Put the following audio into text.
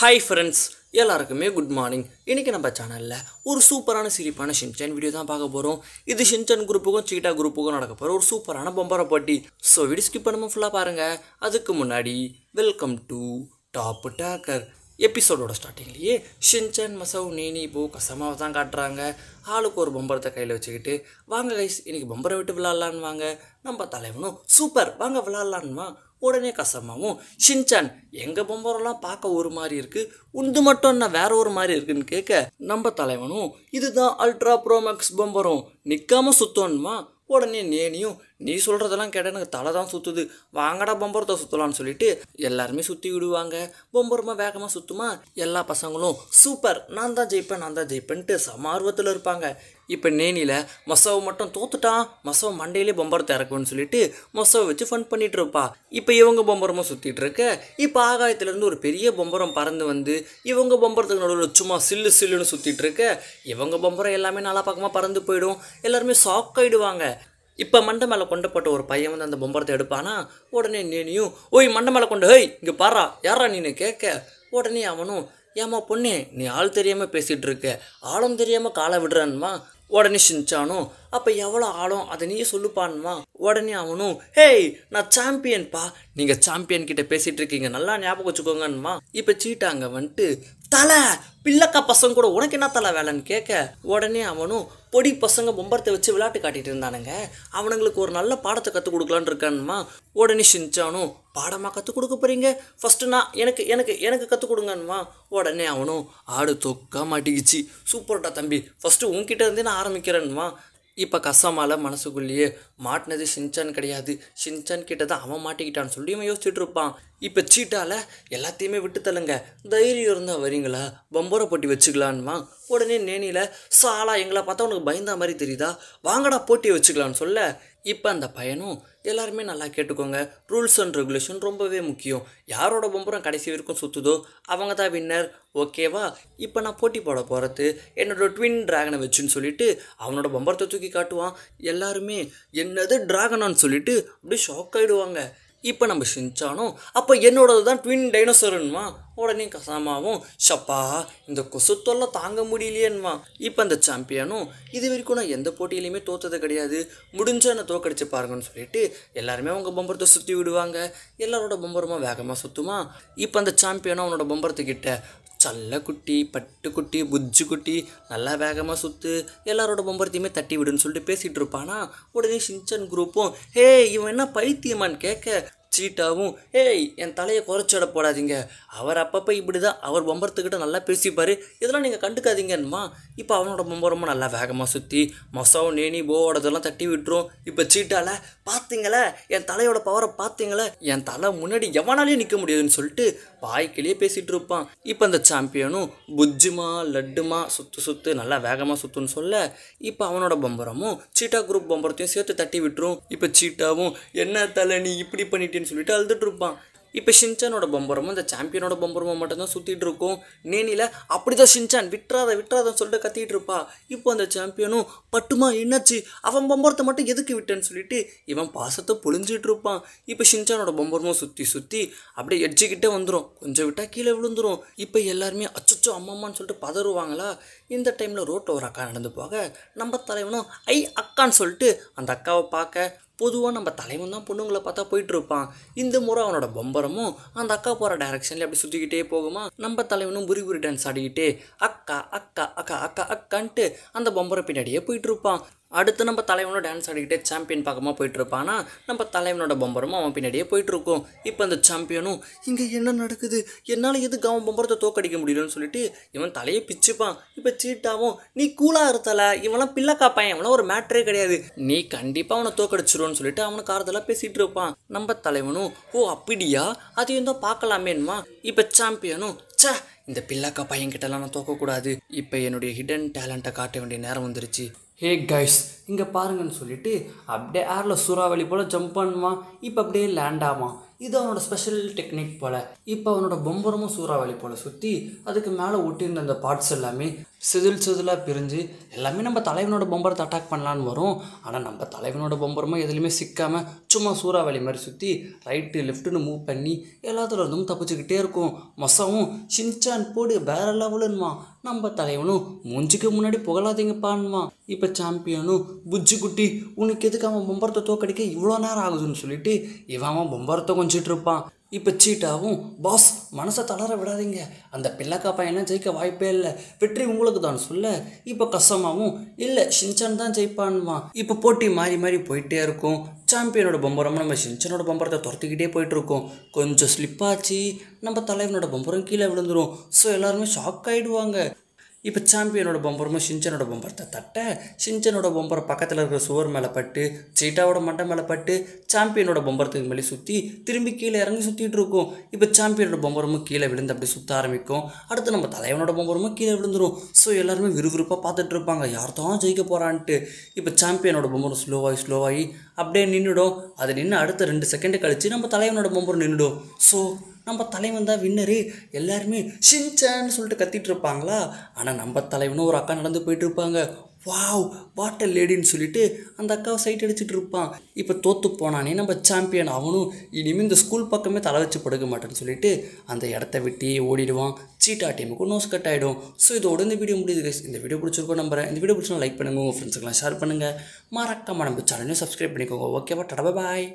hi friends எல்லாருக்குமே good morning இன்றைக்கி நம்ம சேனலில் ஒரு சூப்பரான சிரிப்பான ஷின்சான் வீடியோ தான் பார்க்க போகிறோம் இது ஷின்சான் குரூப்புக்கும் சீட்டா குரூப்புக்கும் நடக்க போகிற ஒரு சூப்பரான பொம்பரை போட்டி ஸோ வீடியோ ஸ்கிப் பண்ணாமல் ஃபுல்லாக பாருங்கள் அதுக்கு முன்னாடி வெல்கம் டு டாப் டேக்கர் எபிசோடோட ஸ்டார்டிங்லேயே ஷின்சான் மசவ் நீனி போ கசமாக தான் காட்டுறாங்க ஆளுக்கு ஒரு பம்பரத்தை கையில் வச்சுக்கிட்டு வாங்க கைஸ் இன்றைக்கி பம்பரை விட்டு விளாட்லான்னு வாங்க நம்ம தலைவனும் சூப்பர் வாங்க விளாட்லான்னு உடனே கசமாகவும் ஷின்சான் எங்கள் பொம்பரெல்லாம் பார்க்க ஒரு மாதிரி இருக்குது உந்து மட்டும் என்ன வேற ஒரு மாதிரி இருக்குன்னு கேட்க நம்ம தலைவனும் இதுதான் அல்ட்ரா ப்ரோமேக்ஸ் பொம்பரும் நிற்காம சுத்தோன்னுமா உடனே நேனியும் நீ சொல்கிறதெல்லாம் கேட்டால் எனக்கு தலை தான் சுற்றுது வாங்கடா பொம்பரத்தை சுற்றலான்னு சொல்லிட்டு எல்லாருமே சுற்றி விடுவாங்க பொம்பரமாக வேகமாக சுற்றுமா எல்லா பசங்களும் சூப்பர் நான் தான் ஜெயிப்பேன் நான் தான் ஜெயிப்பேன்ட்டு சமார்வத்தில் இருப்பாங்க இப்போ நேனியில் மொசவை மட்டும் தோத்துட்டான் மொசவை மண்டையிலே பொம்பரத்தை இறக்குன்னு சொல்லிட்டு மொசவை வச்சு ஃபன் பண்ணிகிட்டு இருப்பா இப்போ இவங்க பொம்பரமாக சுற்றிட்டு இருக்க இப்போ ஆகாயத்துலேருந்து ஒரு பெரிய பொம்பரம் பறந்து வந்து இவங்க பொம்பரத்துக்கு நடுவில் சும்மா சில்லு சில்லுன்னு சுற்றிட்டு இருக்க இவங்க பொம்பரம் எல்லாமே நல்லா பக்கமாக பறந்து போயிடும் எல்லாருமே ஷாக் ஆகிடுவாங்க இப்போ மண்ட மேலே கொண்டு போட்ட ஒரு பையன் வந்து அந்த பொம்பரத்தை எடுப்பானா உடனே நீனியும் ஓய் மண்ட மேலே கொண்டு ஹேய் இங்கே பாரா யாரா நீ கேட்க உடனே அவனும் ஏமா பொண்ணே நீ ஆள் தெரியாமல் பேசிகிட்டு இருக்க ஆளும் தெரியாமல் காலை விடுறான்மா உடனே சிஞ்சானும் அப்போ எவ்வளோ ஆளும் அதை நீ சொல்லுப்பான்மா உடனே அவனும் ஹேய் நான் சாம்பியன்ப்பா நீங்கள் சாம்பியன் கிட்ட பேசிகிட்டு இருக்கீங்க நல்லா ஞாபகம் வச்சுக்கோங்கன்னுமா இப்போ சீட்டாங்க வந்துட்டு தலை பிள்ளக்கா பசங்க கூட உனக்கு என்ன தலை வேலைன்னு கேட்க உடனே அவனும் பொடி பசங்க பொம்பரத்தை வச்சு விளையாட்டு காட்டிகிட்டு இருந்தானுங்க அவனுங்களுக்கு ஒரு நல்ல பாடத்தை கற்றுக் கொடுக்கலான்னு இருக்கானுமா உடனே சின்ச்சானும் பாடமாக கற்றுக் கொடுக்க போறீங்க ஃபஸ்ட்டு நான் எனக்கு எனக்கு எனக்கு கற்றுக் கொடுங்கன்னுமா உடனே அவனும் ஆடு தொக்கா மாட்டிக்கிச்சு சூப்பர்டா தம்பி ஃபஸ்ட்டு உன்கிட்ட இருந்தே நான் ஆரம்பிக்கிறேன்னுமா இப்போ கசமால மனசுக்குள்ளேயே மாட்டினது ஷின்சான் கிடையாது ஷின்சான் கிட்ட தான் அவன் மாட்டிக்கிட்டான்னு சொல்லி யோசிச்சுட்டு இருப்பான் இப்போ சீட்டால எல்லாத்தையுமே விட்டு தள்ளுங்க தைரியம் இருந்தால் வரீங்களா பம்பரை போட்டி வச்சுக்கலான்மா உடனே நேனியில் சாலா எங்களை பார்த்தா உனக்கு பயந்த மாதிரி தெரியுதா வாங்கடா போட்டி வச்சுக்கலான்னு சொல்ல இப்போ அந்த பயனும் எல்லாருமே நல்லா கேட்டுக்கோங்க ரூல்ஸ் அண்ட் ரெகுலேஷன் ரொம்பவே முக்கியம் யாரோட பம்பரம் கடைசி வரைக்கும் சுற்றுதோ அவங்க தான் வின்னர் ஓகேவா இப்போ நான் போட்டி போட போகிறது என்னோடய ட்வின் ட்ராகனை வச்சுன்னு சொல்லிட்டு அவனோட பம்பரத்தை தூக்கி காட்டுவான் எல்லாருமே என்னது ட்ராகனான்னு சொல்லிட்டு அப்படியே ஷாக் ஆகிடுவாங்க இப்போ நம்ம செஞ்சானோ அப்போ என்னோடது தான் ட்வின் டைனோசருன்மா உடனே கசாமாவும் ஷப்பா இந்த கொசு தொல்லை தாங்க முடியலையேன்மா இப்போ அந்த சாம்பியனும் இது வரைக்கும் நான் எந்த போட்டியிலையுமே தோத்தது கிடையாது முடிஞ்ச நான் தோக்கடிச்சு பாருங்கன்னு சொல்லிட்டு எல்லாருமே அவங்க பம்பரத்தை சுற்றி விடுவாங்க எல்லாரோட பம்பரமாக வேகமாக சுற்றுமா இப்போ அந்த சாம்பியனும் அவனோட பம்பரத்துக்கிட்ட சல்லக்குட்டி பட்டுக்குட்டி புஜ்ஜுக்குட்டி நல்லா வேகமாக சுற்று எல்லாரோட பொம்பரத்தையுமே தட்டி விடுன்னு சொல்லிட்டு பேசிகிட்டு இருப்பானா உடனே சின்சன் குரூப்பும் ஹே இவன் என்ன பைத்தியமான்னு கேட்க சீட்டாவும் ஏய் என் தலையை குறைச்சிட போடாதீங்க அவர் அப்பப்போ இப்படி தான் அவர் பம்பரத்துக்கிட்ட நல்லா பேசிப்பார் இதெல்லாம் நீங்கள் கண்டுக்காதீங்கன்னுமா இப்போ அவனோட பம்பரமும் நல்லா வேகமாக சுற்றி மொசவும் நேனி போவோடதெல்லாம் தட்டி விட்டுரும் இப்போ சீட்டால பார்த்தீங்களே என் தலையோட பவரை பார்த்தீங்களே என் தலை முன்னாடி எவனாலையும் நிற்க முடியாதுன்னு சொல்லிட்டு வாய்க்கிலேயே பேசிகிட்டு இருப்பான் இப்போ அந்த சாம்பியனும் புஜ்ஜுமா லட்டுமா சுற்று சுற்று நல்லா வேகமாக சுற்றுன்னு சொல்ல இப்போ அவனோட பம்பரமும் சீட்டா குரூப் பொம்பரத்தையும் சேர்த்து தட்டி விட்டுரும் இப்போ சீட்டாவும் என்ன தலை நீ இப்படி பண்ணிட்டு அப்படின்னு சொல்லிட்டு அழுதுட்டு இருப்பான் இப்போ ஷின்சானோட பம்பரமும் இந்த சாம்பியனோட பம்பரமும் மட்டும்தான் சுற்றிட்டு இருக்கும் நேனியில் அப்படி தான் ஷின்சான் விட்டுறாத விட்டுறாதன்னு சொல்லிட்டு கத்திட்டு இருப்பா இப்போ அந்த சாம்பியனும் பட்டுமா என்னாச்சு அவன் பம்பரத்தை மட்டும் எதுக்கு விட்டேன்னு சொல்லிட்டு இவன் பாசத்தை பொழிஞ்சிட்டு இருப்பான் இப்போ ஷின்சானோட பம்பரமும் சுற்றி சுற்றி அப்படியே எட்ஜிக்கிட்டே வந்துடும் கொஞ்சம் விட்டால் கீழே விழுந்துடும் இப்போ எல்லாருமே அச்சோ அம்மாம்மான்னு சொல்லிட்டு பதறுவாங்களா இந்த டைமில் ரோட்டில் ஒரு அக்கா நடந்து போக நம்ம தலைவனும் ஐ அக்கான்னு சொல்லிட்டு அந்த அக்காவை பார்க்க பொதுவாக நம்ம தலைவன் தான் பொண்ணுங்களை பார்த்தா போயிட்டு இருப்பான் இந்த முறை அவனோட பம்பரமும் அந்த அக்கா போகிற டைரக்ஷன்லேயே அப்படி சுற்றிக்கிட்டே போகுமா நம்ம தலைவனும் புரி புரி டான்ஸ் ஆடிக்கிட்டே அக்கா அக்கா அக்கா அக்கா அக்கான்ட்டு அந்த பம்பரை பின்னாடியே போயிட்டு இருப்பான் அடுத்து நம்ம தலைவனோட டான்ஸ் ஆடிக்கிட்டே சாம்பியன் பக்கமாக போயிட்டுருப்பானா நம்ம தலைவனோட பம்பரமும் அவன் பின்னாடியே போயிட்டுருக்கோம் இப்போ அந்த சாம்பியனும் இங்கே என்ன நடக்குது என்னால் எதுக்கு அவன் பம்பரத்தை தோக்கடிக்க முடியலன்னு சொல்லிட்டு இவன் தலையை பிச்சுப்பான் இப்போ சீட்டாவும் நீ கூலாக இருத்தல இவனாம் பிள்ளை காப்பான் இவனெல்லாம் ஒரு மேட்ரே கிடையாது நீ கண்டிப்பாக அவனை தோக்கடிச்சிருவோன்னு சொல்லிட்டு அவனுக்கு காரத்தெல்லாம் பேசிகிட்டு இருப்பான் நம்ம தலைவனும் ஓ அப்படியா அதையும் தான் பார்க்கலாமேன்மா இப்போ சாம்பியனும் சே இந்த பையன் கிட்டலாம் நான் தோக்கக்கூடாது இப்போ என்னுடைய ஹிடன் டேலண்ட்டை காட்ட வேண்டிய நேரம் வந்துருச்சு ஹே கைஸ் இங்கே பாருங்கன்னு சொல்லிட்டு அப்படியே ஏரில் சூறாவளி போல் ஜம்ப் பண்ணுவான் இப்போ அப்படியே லேண்ட் ஆமாம் இது அவனோட ஸ்பெஷல் டெக்னிக் போல் இப்போ அவனோட பொம்பரமும் சூறாவளி போல் சுற்றி அதுக்கு மேலே இருந்த அந்த பார்ட்ஸ் எல்லாமே சிதில் சிதிலாக பிரிஞ்சு எல்லாமே நம்ம தலைவனோட பொம்பரத்தை அட்டாக் பண்ணலான்னு வரும் ஆனால் நம்ம தலைவனோட பொம்பரமும் எதுலேயுமே சிக்காமல் சும்மா சூறாவளி மாதிரி சுற்றி ரைட்டு லெஃப்ட்டுன்னு மூவ் பண்ணி இருந்தும் தப்பிச்சுக்கிட்டே இருக்கும் மொசவும் சின்சான் போடு வேற லெவலுன்மா நம்ம தலைவனும் மூஞ்சிக்கு முன்னாடி புகழாதீங்கப்பான்மா இப்போ சாம்பியனும் புஜ்ஜி குட்டி உனக்கு எதுக்கு அவன் பொம்பரத்தை தோக்கடிக்க இவ்வளோ நேரம் ஆகுதுன்னு சொல்லிட்டு இவன் பொம்பரத்தை கொஞ்சம் முடிச்சிட்டு இருப்பான் இப்போ சீட்டாவும் பாஸ் மனசை தளர விடாதீங்க அந்த பிள்ளைக்கா பையன்லாம் ஜெயிக்க வாய்ப்பே இல்லை வெற்றி உங்களுக்கு தான் சொல்ல இப்போ கஷ்டமாகவும் இல்லை ஷின்சன் தான் ஜெயிப்பான்மா இப்போ போட்டி மாறி மாறி போயிட்டே இருக்கும் சாம்பியனோட பம்பரம் நம்ம சின்சனோட பம்பரத்தை துரத்திக்கிட்டே போயிட்டுருக்கோம் கொஞ்சம் ஸ்லிப்பாச்சு நம்ம தலைவனோட பம்பரம் கீழே விழுந்துடும் ஸோ எல்லாருமே ஷாக் ஆகிடுவாங்க இப்போ சாம்பியனோட பம்பரமும் சிஞ்சனோட பம்பரத்தை தட்ட சிஞ்சனோட பம்பர் பக்கத்தில் இருக்கிற சுவர் மேலே பட்டு சீட்டாவோட மண்டை மேலே பட்டு சாம்பியனோட பம்பரத்துக்கு மேலே சுற்றி திரும்பி கீழே இறங்கி சுற்றிட்டு இருக்கும் இப்போ சாம்பியனோட பம்பரமும் கீழே விழுந்து அப்படி சுற்ற ஆரம்பிக்கும் அடுத்து நம்ம தலைவனோட பம்பரமும் கீழே விழுந்துடும் ஸோ எல்லாருமே விறுவிறுப்பாக பார்த்துட்டு இருப்பாங்க யார் தான் ஜெயிக்க போகிறான்ட்டு இப்போ சாம்பியனோட பம்பரம் ஸ்லோவாகி ஸ்லோவாகி அப்படியே நின்றுடும் அது நின்று அடுத்த ரெண்டு செகண்டு கழித்து நம்ம தலைவனோட பம்பரம் நின்றுடும் ஸோ நம்ம தலைவன் தான் வின்னரு எல்லாருமே ஷின்சான்னு சொல்லிட்டு கத்திட்டு இருப்பாங்களா ஆனால் நம்ம தலைவனும் ஒரு அக்கா நடந்து போயிட்டு இருப்பாங்க வாவ் வாட்டர் லேடின்னு சொல்லிட்டு அந்த அக்காவை சைட் அடிச்சுட்டு இருப்பான் இப்போ தோற்று போனானே நம்ம சாம்பியன் அவனும் இனிமேல் இந்த ஸ்கூல் பக்கமே தலை வச்சு படுக்க மாட்டேன்னு சொல்லிட்டு அந்த இடத்த விட்டு ஓடிடுவான் சீட்டா டீமுக்கு நோஸ் கட் ஆகிடும் ஸோ இதோட இந்த வீடியோ முடியுது இந்த வீடியோ பிடிச்சிருக்கோம் நம்புறேன் இந்த வீடியோ பிடிச்சா லைக் பண்ணுங்க உங்கள் ஃப்ரெண்ட்ஸுக்கெல்லாம் ஷேர் பண்ணுங்கள் மறக்காமல் நம்ம சேனலையும் சப்ஸ்கிரைப் பண்ணிக்கோங்க ஓகேவா டடபா பாய்